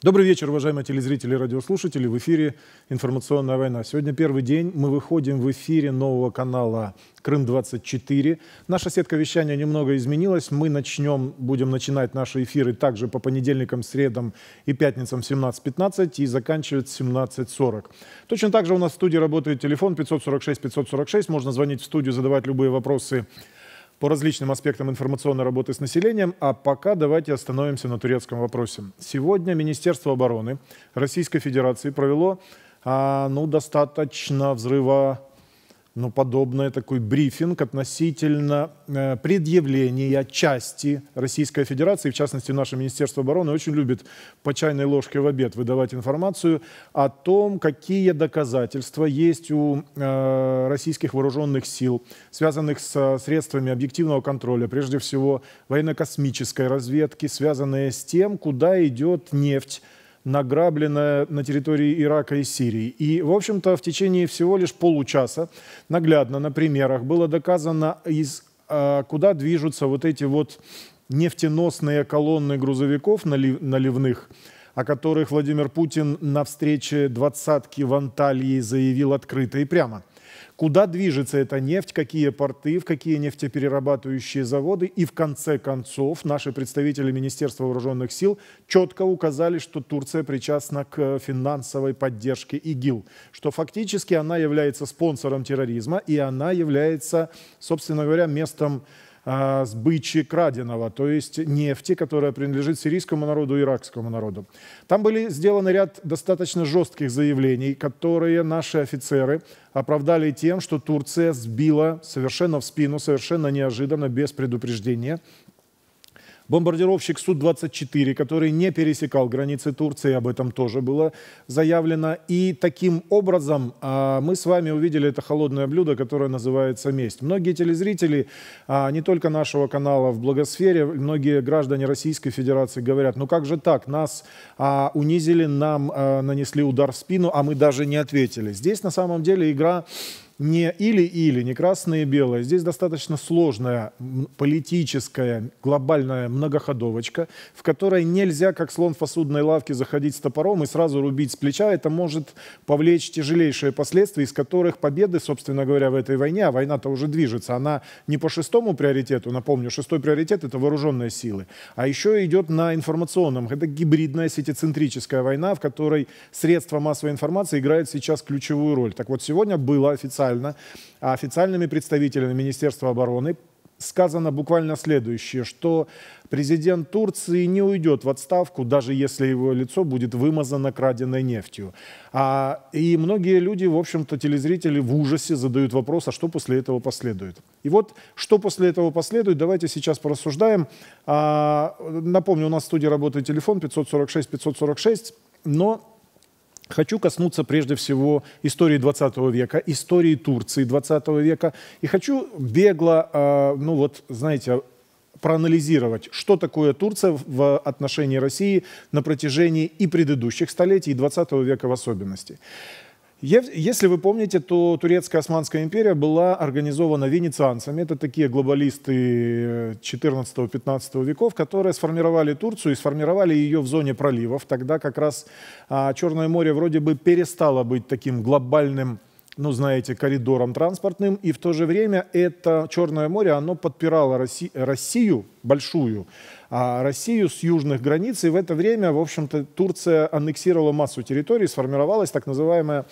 Добрый вечер, уважаемые телезрители и радиослушатели. В эфире «Информационная война». Сегодня первый день. Мы выходим в эфире нового канала «Крым-24». Наша сетка вещания немного изменилась. Мы начнем, будем начинать наши эфиры также по понедельникам, средам и пятницам 17.15 и заканчивать 17.40. Точно так же у нас в студии работает телефон 546-546. Можно звонить в студию, задавать любые вопросы по различным аспектам информационной работы с населением, а пока давайте остановимся на турецком вопросе. Сегодня Министерство обороны Российской Федерации провело а, ну, достаточно взрыва ну, подобный такой брифинг относительно э, предъявления части Российской Федерации, в частности, наше Министерство обороны очень любит по чайной ложке в обед выдавать информацию о том, какие доказательства есть у э, российских вооруженных сил, связанных с средствами объективного контроля, прежде всего военно-космической разведки, связанные с тем, куда идет нефть награбленное на территории Ирака и Сирии. И, в общем-то, в течение всего лишь получаса наглядно на примерах было доказано, из, а, куда движутся вот эти вот нефтеносные колонны грузовиков наливных, о которых Владимир Путин на встрече двадцатки в Анталии заявил открыто и прямо – куда движется эта нефть, какие порты, в какие нефтеперерабатывающие заводы. И в конце концов наши представители Министерства вооруженных сил четко указали, что Турция причастна к финансовой поддержке ИГИЛ, что фактически она является спонсором терроризма и она является, собственно говоря, местом а, сбычи краденого, то есть нефти, которая принадлежит сирийскому народу и иракскому народу. Там были сделаны ряд достаточно жестких заявлений, которые наши офицеры оправдали тем, что Турция сбила совершенно в спину, совершенно неожиданно, без предупреждения, Бомбардировщик Су-24, который не пересекал границы Турции, об этом тоже было заявлено. И таким образом а, мы с вами увидели это холодное блюдо, которое называется «Месть». Многие телезрители, а, не только нашего канала в Благосфере, многие граждане Российской Федерации говорят, ну как же так, нас а, унизили, нам нанесли удар в спину, а мы даже не ответили. Здесь на самом деле игра не или-или, не красное и белое. Здесь достаточно сложная политическая глобальная многоходовочка, в которой нельзя, как слон в посудной лавке, заходить с топором и сразу рубить с плеча. Это может повлечь тяжелейшие последствия, из которых победы, собственно говоря, в этой войне, а война-то уже движется, она не по шестому приоритету, напомню, шестой приоритет – это вооруженные силы, а еще идет на информационном. Это гибридная сетецентрическая война, в которой средства массовой информации играют сейчас ключевую роль. Так вот, сегодня было официально неофициально, а официальными представителями Министерства обороны сказано буквально следующее, что президент Турции не уйдет в отставку, даже если его лицо будет вымазано краденной нефтью. А, и многие люди, в общем-то, телезрители в ужасе задают вопрос, а что после этого последует. И вот, что после этого последует, давайте сейчас порассуждаем. А, напомню, у нас в студии работает телефон 546-546, но Хочу коснуться прежде всего истории 20 века, истории Турции 20 века. И хочу бегло, а, ну вот, знаете, проанализировать, что такое Турция в отношении России на протяжении и предыдущих столетий, и 20 века в особенности. Если вы помните, то Турецкая Османская империя была организована венецианцами. Это такие глобалисты 14-15 э, веков, которые сформировали Турцию и сформировали ее в зоне проливов. Тогда как раз а, Черное море вроде бы перестало быть таким глобальным ну, знаете, коридором транспортным, и в то же время это Черное море, оно подпирало Россию большую а, Россию с южных границ. И в это время, в общем-то, Турция аннексировала массу территорий, сформировалась так называемая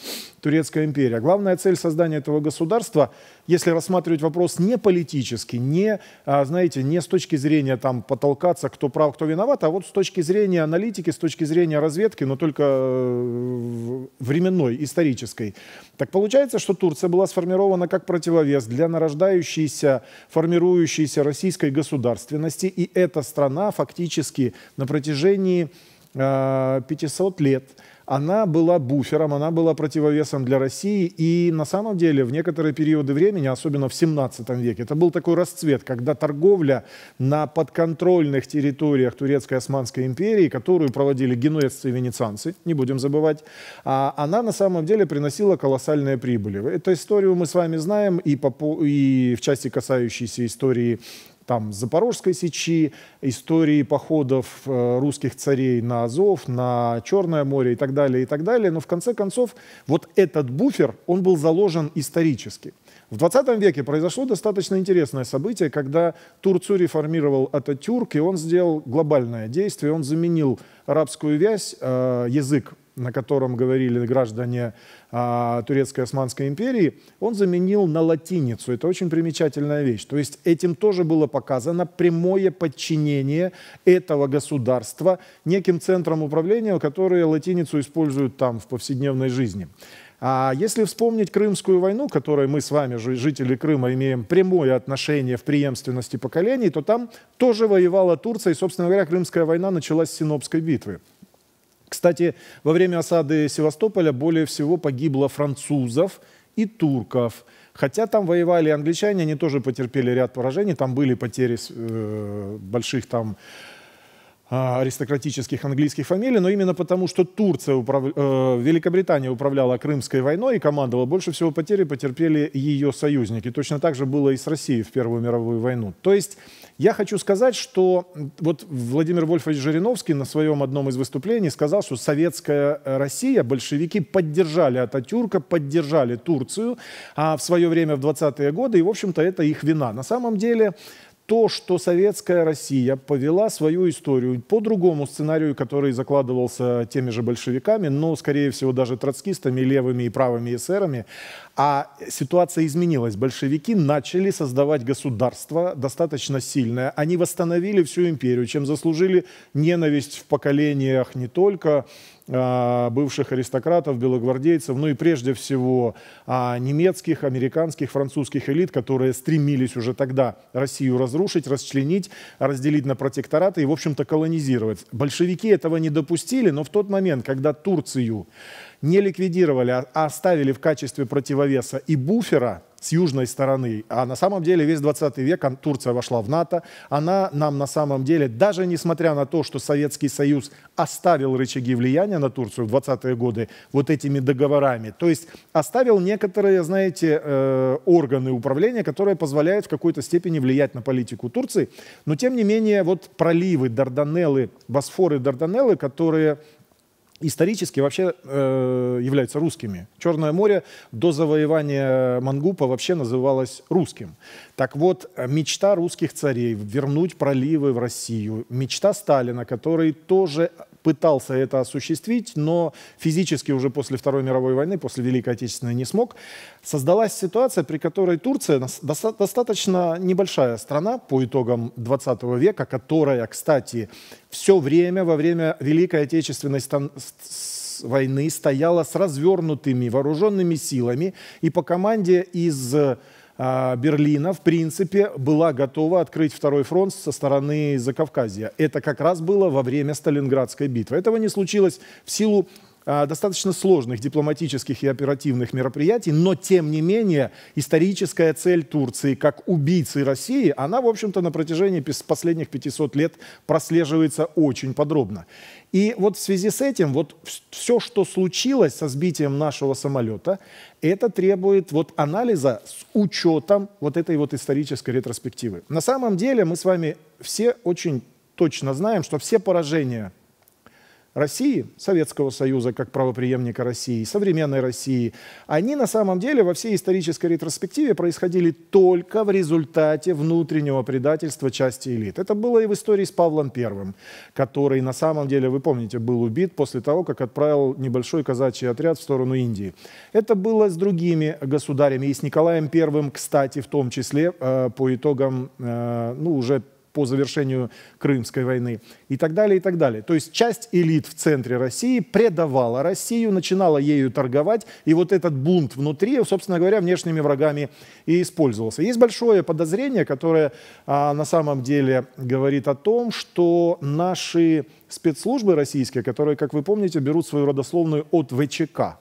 Турецкая империя. Главная цель создания этого государства, если рассматривать вопрос не политически, не, а, знаете, не с точки зрения там потолкаться, кто прав, кто виноват, а вот с точки зрения аналитики, с точки зрения разведки, но только э, временной, исторической. Так получается, что Турция была сформирована как противовес для нарождающейся, формирующейся российской государственности, и эта страна фактически на протяжении 500 э, лет – она была буфером, она была противовесом для России. И на самом деле в некоторые периоды времени, особенно в 17 веке, это был такой расцвет, когда торговля на подконтрольных территориях Турецкой Османской империи, которую проводили генуэзцы и венецианцы, не будем забывать, а, она на самом деле приносила колоссальные прибыли. Эту историю мы с вами знаем и, по, и в части касающейся истории там Запорожской сечи, истории походов э, русских царей на Азов, на Черное море и так далее, и так далее. Но в конце концов вот этот буфер, он был заложен исторически. В 20 веке произошло достаточно интересное событие, когда Турцию реформировал Ататюрк, и он сделал глобальное действие, он заменил арабскую вязь, э, язык на котором говорили граждане а, Турецкой Османской империи, он заменил на латиницу. Это очень примечательная вещь. То есть этим тоже было показано прямое подчинение этого государства неким центрам управления, которые латиницу используют там в повседневной жизни. А если вспомнить Крымскую войну, к которой мы с вами, жители Крыма, имеем прямое отношение в преемственности поколений, то там тоже воевала Турция, и, собственно говоря, Крымская война началась с Синопской битвы. Кстати, во время осады Севастополя более всего погибло французов и турков. Хотя там воевали англичане, они тоже потерпели ряд поражений, там были потери э, больших там а, аристократических английских фамилий, но именно потому, что Турция, управ... э, Великобритания управляла Крымской войной и командовала, больше всего потери потерпели ее союзники. Точно так же было и с Россией в Первую мировую войну. То есть я хочу сказать, что вот Владимир Вольфович Жириновский на своем одном из выступлений сказал, что советская Россия, большевики поддержали Ататюрка, поддержали Турцию а в свое время, в 20-е годы, и, в общем-то, это их вина. На самом деле то, что советская Россия повела свою историю по другому сценарию, который закладывался теми же большевиками, но, скорее всего, даже троцкистами, левыми и правыми эсерами, а ситуация изменилась. Большевики начали создавать государство достаточно сильное. Они восстановили всю империю, чем заслужили ненависть в поколениях не только а, бывших аристократов, белогвардейцев, ну и прежде всего а, немецких, американских, французских элит, которые стремились уже тогда Россию разрушить, расчленить, разделить на протектораты и, в общем-то, колонизировать. Большевики этого не допустили, но в тот момент, когда Турцию не ликвидировали, а, а оставили в качестве противовеса и буфера с южной стороны. А на самом деле весь 20 век Турция вошла в НАТО. Она нам на самом деле, даже несмотря на то, что Советский Союз оставил рычаги влияния на Турцию в 20-е годы вот этими договорами, то есть оставил некоторые, знаете, э, органы управления, которые позволяют в какой-то степени влиять на политику Турции. Но тем не менее, вот проливы, Дарданеллы, Босфоры, Дарданеллы, которые исторически вообще э, являются русскими. Черное море до завоевания Мангупа вообще называлось русским. Так вот, мечта русских царей вернуть проливы в Россию, мечта Сталина, который тоже пытался это осуществить, но физически уже после Второй мировой войны, после Великой Отечественной не смог. Создалась ситуация, при которой Турция, достаточно небольшая страна по итогам 20 века, которая, кстати, все время во время Великой Отечественной войны стояла с развернутыми вооруженными силами и по команде из а, Берлина, в принципе, была готова открыть второй фронт со стороны Закавказья. Это как раз было во время Сталинградской битвы. Этого не случилось в силу а, достаточно сложных дипломатических и оперативных мероприятий, но, тем не менее, историческая цель Турции как убийцы России, она, в общем-то, на протяжении последних 500 лет прослеживается очень подробно. И вот в связи с этим, вот все, что случилось со сбитием нашего самолета, это требует вот анализа с учетом вот этой вот исторической ретроспективы. На самом деле мы с вами все очень точно знаем, что все поражения России, Советского Союза как правоприемника России, современной России, они на самом деле во всей исторической ретроспективе происходили только в результате внутреннего предательства части элит. Это было и в истории с Павлом I, который на самом деле, вы помните, был убит после того, как отправил небольшой казачий отряд в сторону Индии. Это было с другими государями и с Николаем I, кстати, в том числе э, по итогам э, ну, уже по завершению Крымской войны и так далее, и так далее. То есть часть элит в центре России предавала Россию, начинала ею торговать, и вот этот бунт внутри, собственно говоря, внешними врагами и использовался. Есть большое подозрение, которое а, на самом деле говорит о том, что наши спецслужбы российские, которые, как вы помните, берут свою родословную от ВЧК,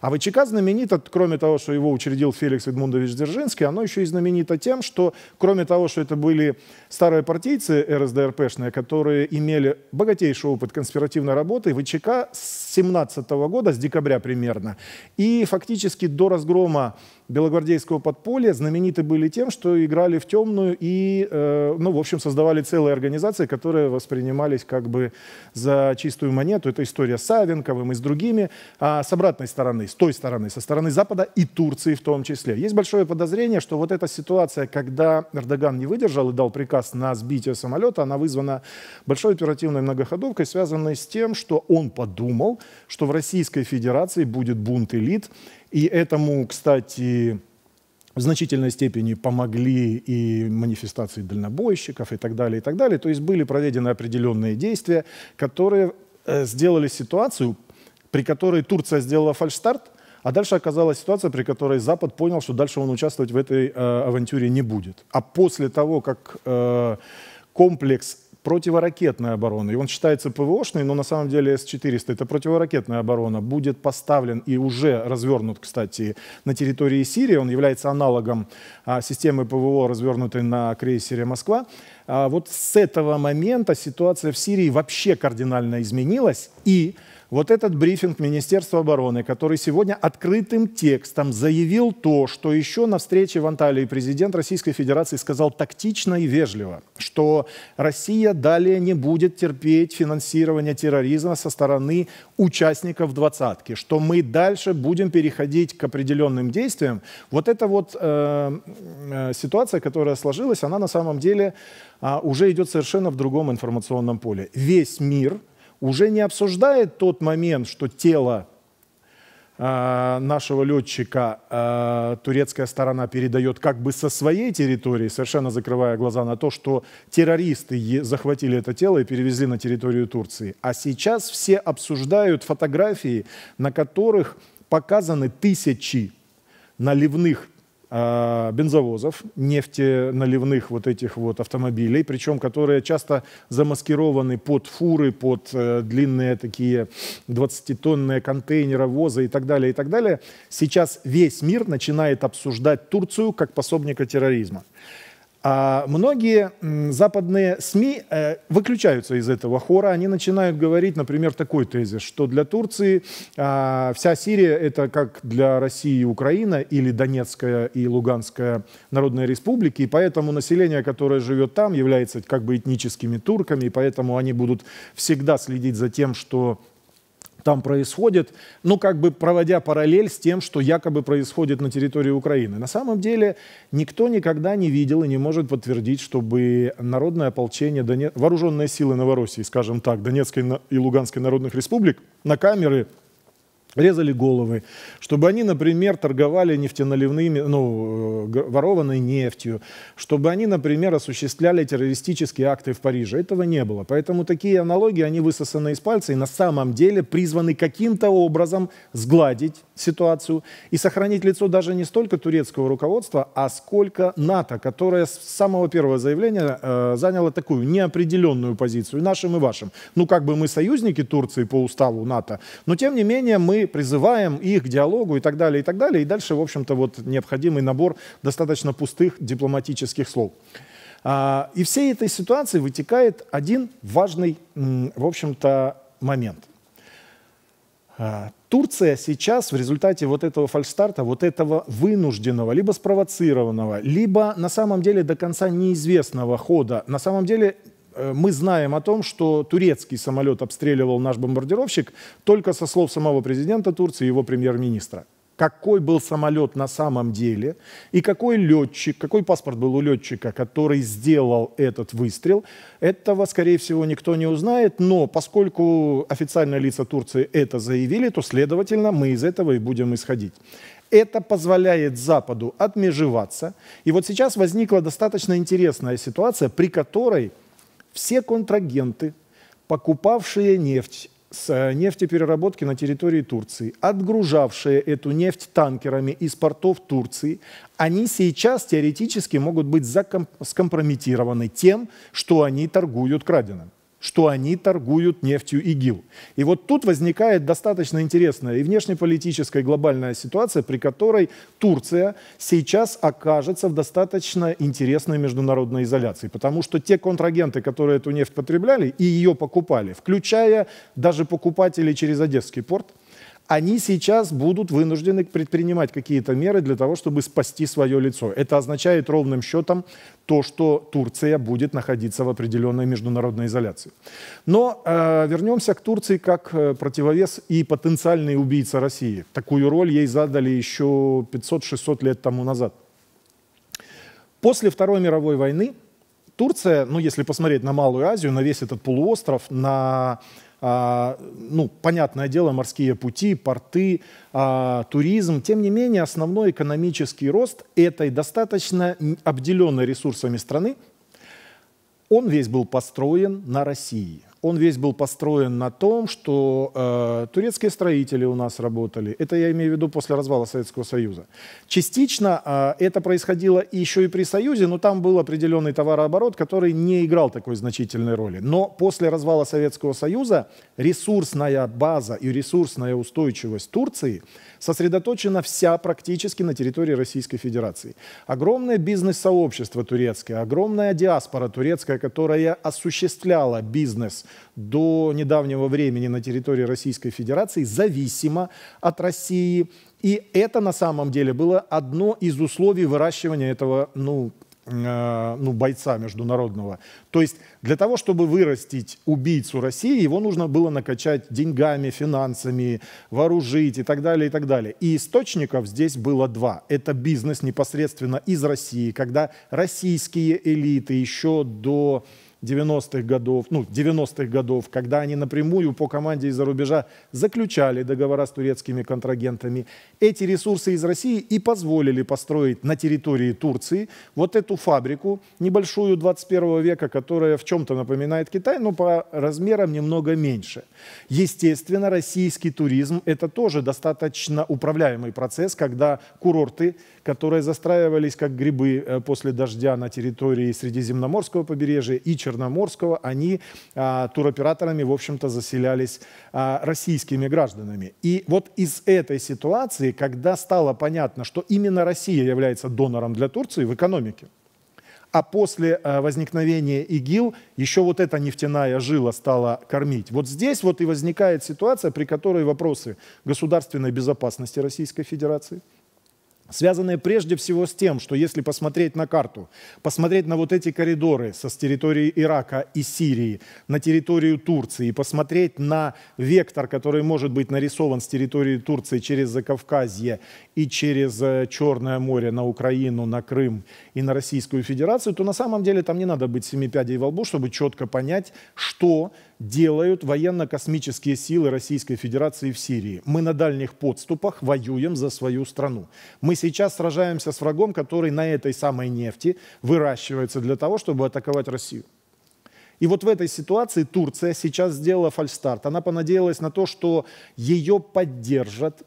а ВЧК знаменито, кроме того, что его учредил Феликс Эдмундович Дзержинский, оно еще и знаменито тем, что кроме того, что это были старые партийцы РСДРПшные, которые имели богатейший опыт конспиративной работы, ВЧК с 2017 года, с декабря примерно. И фактически до разгрома белогвардейского подполья знамениты были тем, что играли в темную и, э, ну, в общем, создавали целые организации, которые воспринимались как бы за чистую монету. Это история с Савенковым и с другими. А с обратной стороны, с той стороны, со стороны Запада и Турции в том числе. Есть большое подозрение, что вот эта ситуация, когда Эрдоган не выдержал и дал приказ на сбитие самолета, она вызвана большой оперативной многоходовкой, связанной с тем, что он подумал, что в Российской Федерации будет бунт элит. И этому, кстати, в значительной степени помогли и манифестации дальнобойщиков и так далее, и так далее. То есть были проведены определенные действия, которые э, сделали ситуацию, при которой Турция сделала фальшстарт, а дальше оказалась ситуация, при которой Запад понял, что дальше он участвовать в этой э, авантюре не будет. А после того, как э, комплекс противоракетная оборона, и он считается ПВОшной, но на самом деле С-400 это противоракетная оборона, будет поставлен и уже развернут, кстати, на территории Сирии. Он является аналогом а, системы ПВО, развернутой на крейсере «Москва». А, вот с этого момента ситуация в Сирии вообще кардинально изменилась, и вот этот брифинг Министерства обороны, который сегодня открытым текстом заявил то, что еще на встрече в Анталии президент Российской Федерации сказал тактично и вежливо, что Россия далее не будет терпеть финансирование терроризма со стороны участников двадцатки, что мы дальше будем переходить к определенным действиям. Вот эта вот э, э ситуация, которая сложилась, она на самом деле э, уже идет совершенно в другом информационном поле. Весь мир уже не обсуждает тот момент, что тело а, нашего летчика а, турецкая сторона передает как бы со своей территории, совершенно закрывая глаза на то, что террористы захватили это тело и перевезли на территорию Турции. А сейчас все обсуждают фотографии, на которых показаны тысячи наливных а, бензовозов, нефтеналивных вот этих вот автомобилей, причем которые часто замаскированы под фуры, под э, длинные такие 20-тонные контейнеровозы и так далее, и так далее. Сейчас весь мир начинает обсуждать Турцию как пособника терроризма. А многие западные СМИ э, выключаются из этого хора, они начинают говорить, например, такой тезис, что для Турции а, вся Сирия – это как для России Украина или Донецкая и Луганская народные республики, и поэтому население, которое живет там, является как бы этническими турками, и поэтому они будут всегда следить за тем, что там происходит, ну, как бы проводя параллель с тем, что якобы происходит на территории Украины. На самом деле никто никогда не видел и не может подтвердить, чтобы народное ополчение, Донец... вооруженные силы Новороссии, скажем так, Донецкой и Луганской народных республик на камеры резали головы, чтобы они, например, торговали нефтеналивными, ну, э, ворованной нефтью, чтобы они, например, осуществляли террористические акты в Париже. Этого не было. Поэтому такие аналогии, они высосаны из пальца и на самом деле призваны каким-то образом сгладить ситуацию и сохранить лицо даже не столько турецкого руководства, а сколько НАТО, которое с самого первого заявления э, заняло такую неопределенную позицию, нашим и вашим. Ну, как бы мы союзники Турции по уставу НАТО, но тем не менее мы призываем их к диалогу и так далее, и так далее. И дальше, в общем-то, вот необходимый набор достаточно пустых дипломатических слов. А, и всей этой ситуации вытекает один важный, в общем-то, момент. А, Турция сейчас в результате вот этого фальстарта, вот этого вынужденного, либо спровоцированного, либо на самом деле до конца неизвестного хода, на самом деле Э, мы знаем о том, что турецкий самолет обстреливал наш бомбардировщик только со слов самого президента Турции и его премьер-министра какой был самолет на самом деле и какой летчик, какой паспорт был у летчика, который сделал этот выстрел, этого, скорее всего, никто не узнает, но поскольку официальные лица Турции это заявили, то, следовательно, мы из этого и будем исходить. Это позволяет Западу отмежеваться. И вот сейчас возникла достаточно интересная ситуация, при которой все контрагенты, покупавшие нефть с э, нефтепереработки на территории Турции, отгружавшие эту нефть танкерами из портов Турции, они сейчас теоретически могут быть скомпрометированы тем, что они торгуют краденым что они торгуют нефтью ИГИЛ. И вот тут возникает достаточно интересная и внешнеполитическая и глобальная ситуация, при которой Турция сейчас окажется в достаточно интересной международной изоляции, потому что те контрагенты, которые эту нефть потребляли и ее покупали, включая даже покупателей через Одесский порт, они сейчас будут вынуждены предпринимать какие-то меры для того, чтобы спасти свое лицо. Это означает ровным счетом то, что Турция будет находиться в определенной международной изоляции. Но э, вернемся к Турции как э, противовес и потенциальный убийца России. Такую роль ей задали еще 500-600 лет тому назад. После Второй мировой войны Турция, ну если посмотреть на Малую Азию, на весь этот полуостров, на а, ну, понятное дело, морские пути, порты, а, туризм. Тем не менее, основной экономический рост этой достаточно обделенной ресурсами страны, он весь был построен на России – он весь был построен на том, что э, турецкие строители у нас работали. Это я имею в виду после развала Советского Союза. Частично э, это происходило еще и при Союзе, но там был определенный товарооборот, который не играл такой значительной роли. Но после развала Советского Союза ресурсная база и ресурсная устойчивость Турции сосредоточена вся практически на территории Российской Федерации. Огромное бизнес-сообщество турецкое, огромная диаспора турецкая, которая осуществляла бизнес до недавнего времени на территории Российской Федерации зависима от России. И это на самом деле было одно из условий выращивания этого ну, э, ну, бойца международного. То есть для того, чтобы вырастить убийцу России, его нужно было накачать деньгами, финансами, вооружить и так далее, и так далее. И источников здесь было два. Это бизнес непосредственно из России, когда российские элиты еще до 90-х годов, ну, 90-х годов, когда они напрямую по команде из-за рубежа заключали договора с турецкими контрагентами. Эти ресурсы из России и позволили построить на территории Турции вот эту фабрику небольшую 21 века, которая в чем-то напоминает Китай, но по размерам немного меньше. Естественно, российский туризм – это тоже достаточно управляемый процесс, когда курорты, которые застраивались как грибы э, после дождя на территории Средиземноморского побережья и Черноморского, они а, туроператорами, в общем-то, заселялись а, российскими гражданами. И вот из этой ситуации, когда стало понятно, что именно Россия является донором для Турции в экономике, а после а, возникновения ИГИЛ еще вот эта нефтяная жила стала кормить. Вот здесь вот и возникает ситуация, при которой вопросы государственной безопасности Российской Федерации – связанные прежде всего с тем, что если посмотреть на карту, посмотреть на вот эти коридоры со с территории Ирака и Сирии на территорию Турции, посмотреть на вектор, который может быть нарисован с территории Турции через Закавказье и через э, Черное море на Украину, на Крым и на Российскую Федерацию, то на самом деле там не надо быть семи пядей во лбу, чтобы четко понять, что делают военно-космические силы Российской Федерации в Сирии. Мы на дальних подступах воюем за свою страну. Мы сейчас сражаемся с врагом, который на этой самой нефти выращивается для того, чтобы атаковать Россию. И вот в этой ситуации Турция сейчас сделала фальстарт. Она понадеялась на то, что ее поддержат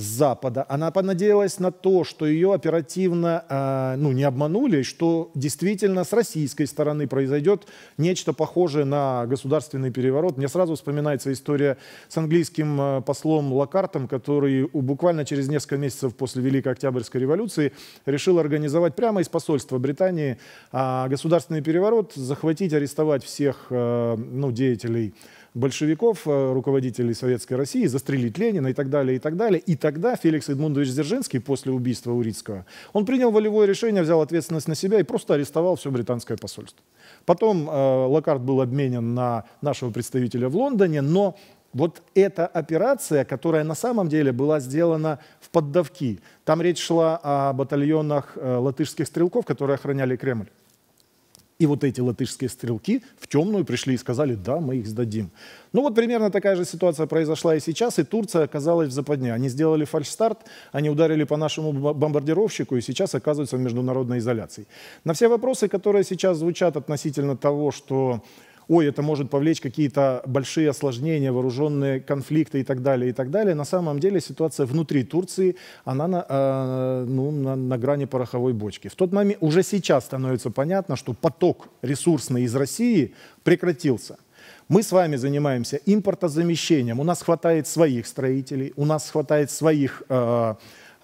Запада. Она понадеялась на то, что ее оперативно э, ну, не обманули, что действительно с российской стороны произойдет нечто похожее на государственный переворот. Мне сразу вспоминается история с английским э, послом Лакартом, который буквально через несколько месяцев после Великой Октябрьской революции решил организовать прямо из посольства Британии а, государственный переворот, захватить, арестовать всех э, ну, деятелей большевиков, э, руководителей Советской России, застрелить Ленина и так далее, и так далее. И тогда Феликс Эдмундович Дзержинский после убийства Урицкого, он принял волевое решение, взял ответственность на себя и просто арестовал все британское посольство. Потом э, Локард был обменен на нашего представителя в Лондоне, но вот эта операция, которая на самом деле была сделана в поддавки, там речь шла о батальонах э, латышских стрелков, которые охраняли Кремль. И вот эти латышские стрелки в темную пришли и сказали, да, мы их сдадим. Ну вот примерно такая же ситуация произошла и сейчас, и Турция оказалась в западне. Они сделали фальшстарт, они ударили по нашему бомбардировщику и сейчас оказываются в международной изоляции. На все вопросы, которые сейчас звучат относительно того, что ой, это может повлечь какие-то большие осложнения, вооруженные конфликты и так далее, и так далее. На самом деле ситуация внутри Турции, она на, э, ну, на, на грани пороховой бочки. В тот момент, уже сейчас становится понятно, что поток ресурсный из России прекратился. Мы с вами занимаемся импортозамещением. У нас хватает своих строителей, у нас хватает своих э,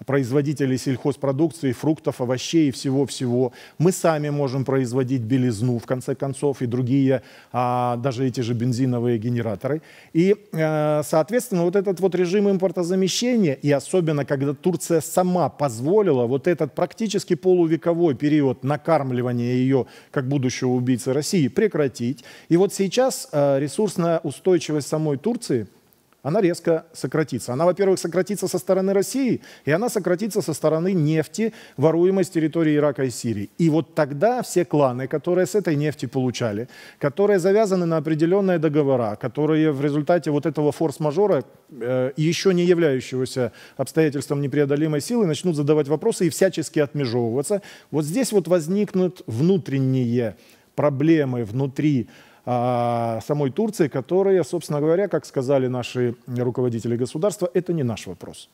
производителей сельхозпродукции, фруктов, овощей и всего-всего. Мы сами можем производить белизну, в конце концов, и другие, а, даже эти же бензиновые генераторы. И, э, соответственно, вот этот вот режим импортозамещения, и особенно, когда Турция сама позволила вот этот практически полувековой период накармливания ее как будущего убийцы России прекратить. И вот сейчас э, ресурсная устойчивость самой Турции – она резко сократится. Она, во-первых, сократится со стороны России, и она сократится со стороны нефти, воруемой с территории Ирака и Сирии. И вот тогда все кланы, которые с этой нефти получали, которые завязаны на определенные договора, которые в результате вот этого форс-мажора, э, еще не являющегося обстоятельством непреодолимой силы, начнут задавать вопросы и всячески отмежевываться. Вот здесь вот возникнут внутренние проблемы внутри а, самой Турции, которая, собственно говоря, как сказали наши руководители государства, это не наш вопрос.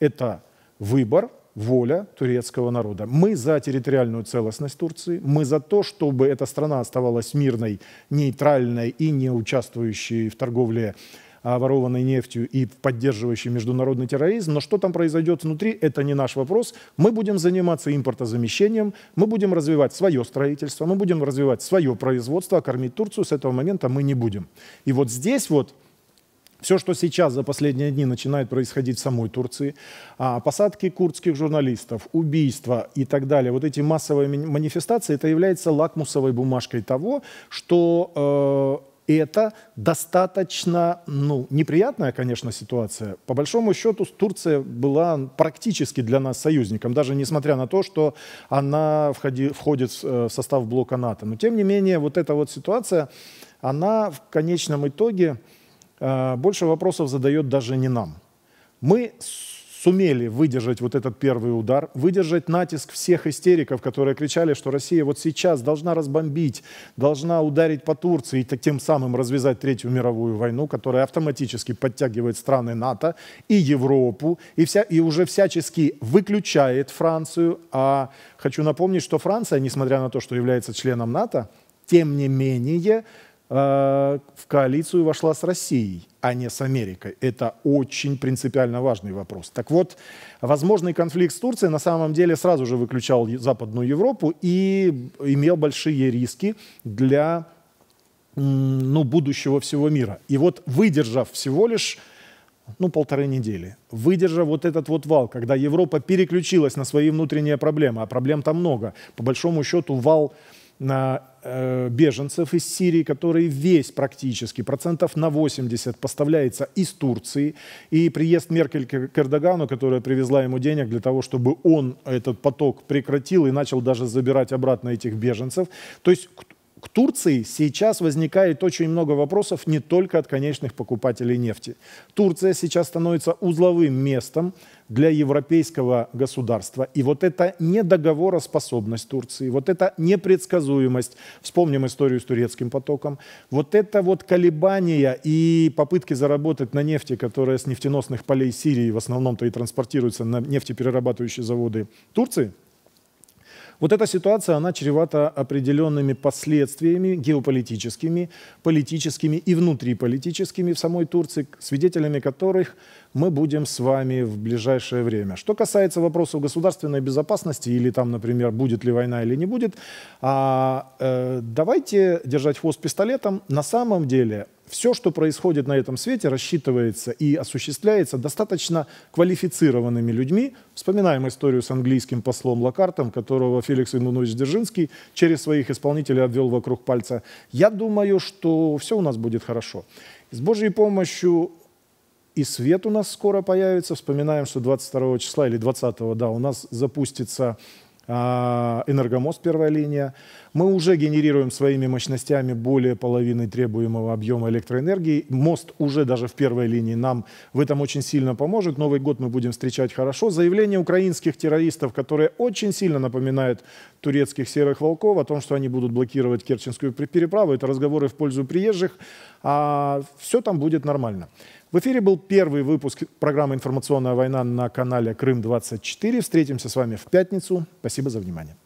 Это выбор, воля турецкого народа. Мы за территориальную целостность Турции, мы за то, чтобы эта страна оставалась мирной, нейтральной и не участвующей в торговле ворованной нефтью и поддерживающий международный терроризм. Но что там произойдет внутри, это не наш вопрос. Мы будем заниматься импортозамещением, мы будем развивать свое строительство, мы будем развивать свое производство, а кормить Турцию с этого момента мы не будем. И вот здесь вот все, что сейчас за последние дни начинает происходить в самой Турции, а, посадки курдских журналистов, убийства и так далее, вот эти массовые манифестации, это является лакмусовой бумажкой того, что э, и это достаточно, ну, неприятная, конечно, ситуация. По большому счету, Турция была практически для нас союзником, даже несмотря на то, что она входи, входит э, в состав блока НАТО. Но, тем не менее, вот эта вот ситуация, она в конечном итоге э, больше вопросов задает даже не нам. Мы сумели выдержать вот этот первый удар, выдержать натиск всех истериков, которые кричали, что Россия вот сейчас должна разбомбить, должна ударить по Турции и тем самым развязать Третью мировую войну, которая автоматически подтягивает страны НАТО и Европу, и, вся, и уже всячески выключает Францию. А хочу напомнить, что Франция, несмотря на то, что является членом НАТО, тем не менее Э, в коалицию вошла с Россией, а не с Америкой. Это очень принципиально важный вопрос. Так вот, возможный конфликт с Турцией на самом деле сразу же выключал Западную Европу и имел большие риски для ну, будущего всего мира. И вот выдержав всего лишь ну, полторы недели, выдержав вот этот вот вал, когда Европа переключилась на свои внутренние проблемы, а проблем там много, по большому счету вал на Э, беженцев из Сирии, который весь практически, процентов на 80, поставляется из Турции. И приезд Меркель к Эрдогану, которая привезла ему денег для того, чтобы он этот поток прекратил и начал даже забирать обратно этих беженцев. То есть к Турции сейчас возникает очень много вопросов не только от конечных покупателей нефти. Турция сейчас становится узловым местом для европейского государства. И вот эта недоговороспособность Турции, вот эта непредсказуемость, вспомним историю с турецким потоком, вот это вот колебания и попытки заработать на нефти, которая с нефтеносных полей Сирии в основном-то и транспортируется на нефтеперерабатывающие заводы Турции – вот эта ситуация, она чревата определенными последствиями геополитическими, политическими и внутриполитическими в самой Турции, свидетелями которых мы будем с вами в ближайшее время. Что касается вопросов государственной безопасности или там, например, будет ли война или не будет, а, э, давайте держать хвост пистолетом. На самом деле все, что происходит на этом свете, рассчитывается и осуществляется достаточно квалифицированными людьми. Вспоминаем историю с английским послом Лакартом, которого Феликс Имунович Дзержинский через своих исполнителей обвел вокруг пальца. Я думаю, что все у нас будет хорошо. с Божьей помощью и свет у нас скоро появится. Вспоминаем, что 22 числа или 20, да, у нас запустится а, Энергомост первая линия. Мы уже генерируем своими мощностями более половины требуемого объема электроэнергии. Мост уже даже в первой линии нам в этом очень сильно поможет. Новый год мы будем встречать хорошо. Заявление украинских террористов, которые очень сильно напоминают турецких серых волков, о том, что они будут блокировать Керченскую переправу, это разговоры в пользу приезжих а, все там будет нормально. В эфире был первый выпуск программы «Информационная война» на канале «Крым-24». Встретимся с вами в пятницу. Спасибо за внимание.